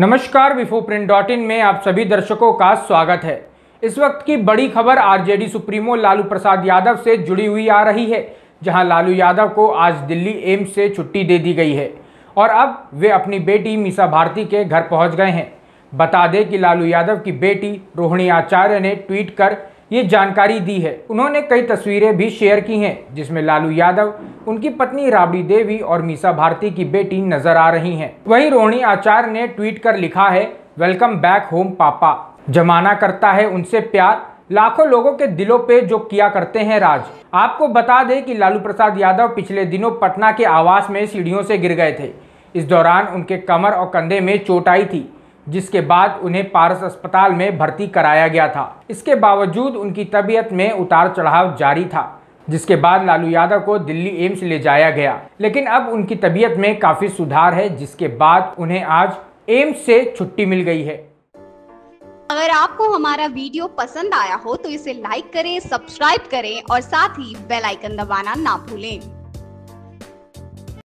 नमस्कार विफो print dot in में आप सभी दर्शकों का स्वागत है इस वक्त की बड़ी खबर आरजेडी सुप्रीमो लालू प्रसाद यादव से जुड़ी हुई आ रही है जहां लालू यादव को आज दिल्ली एम्स से छुट्टी दे दी गई है और अब वे अपनी बेटी मीसा भारती के घर पहुंच गए हैं बता दें कि लालू यादव की बेटी रोहिणी आचार्य ने ट्वीट कर ये जानकारी दी है उन्होंने कई तस्वीरें भी शेयर की हैं जिसमें लालू यादव उनकी पत्नी राबड़ी देवी और मीसा भारती की बेटी नजर आ रही हैं वहीं रोहिणी आचार्य ने ट्वीट कर लिखा है वेलकम बैक होम पापा जमाना करता है उनसे प्यार लाखों लोगों के दिलों पे जो किया करते हैं राज आपको बता दें कि लालू प्रसाद यादव पिछले दिनों पटना के आवास में सीढ़ियों से गिर गए थे इस दौरान उनके कमर और कंधे में चोट आई थी जिसके बाद उन्हें पारस अस्पताल में भर्ती कराया गया था इसके बावजूद उनकी तबीयत में उतार चढ़ाव जारी था जिसके बाद लालू यादव को दिल्ली एम्स ले जाया गया लेकिन अब उनकी तबीयत में काफ़ी सुधार है जिसके बाद उन्हें आज एम्स से छुट्टी मिल गई है अगर आपको हमारा वीडियो पसंद आया हो तो इसे लाइक करें सब्सक्राइब करें और साथ ही बेल आइकन दबाना ना भूलें